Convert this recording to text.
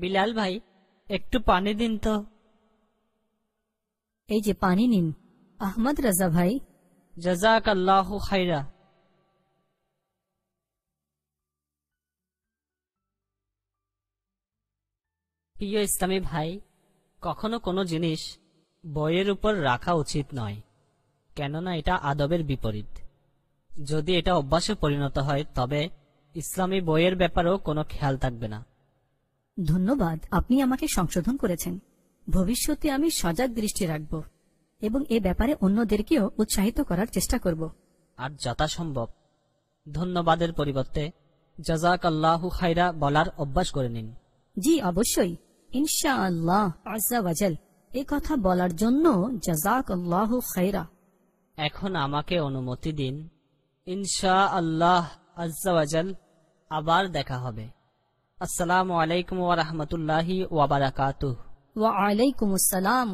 বিলাল ভাই একটু পানি দিন তো এই যে পানি নিন আহমদ রাজা ভাই জাজাক আল্লাহ খাইরা প্রিয় ইসলামী ভাই কখনো কোনো জিনিস বইয়ের উপর রাখা উচিত নয় কেননা এটা আদবের বিপরীত যদি এটা অভ্যাসে পরিণত হয় তবে ইসলামী বইয়ের ব্যাপারেও কোনো খেয়াল থাকবে না ধন্যবাদ আপনি আমাকে সংশোধন করেছেন ভবিষ্যতে আমি সজাগ দৃষ্টি রাখব এবং এ ব্যাপারে অন্যদেরকেও উৎসাহিত করার চেষ্টা করব আর যথাসম্ভব ধন্যবাদের পরিবর্তে জাজাক খাইরা বলার অভ্যাস করে নিন জি অবশ্যই ইনশা আল্লাহ আজাল এ কথা বলার জন্য জাজাক আল্লাহু খাইরা এখন আমাকে অনুমতি দিন ইনশা আল্লাহ আজাল আবার দেখা হবে আসসালামু আলাইকুম ওয়া রাহমাতুল্লাহি ওয়া বারাকাতুহু ওয়া আলাইকুম আসসালাম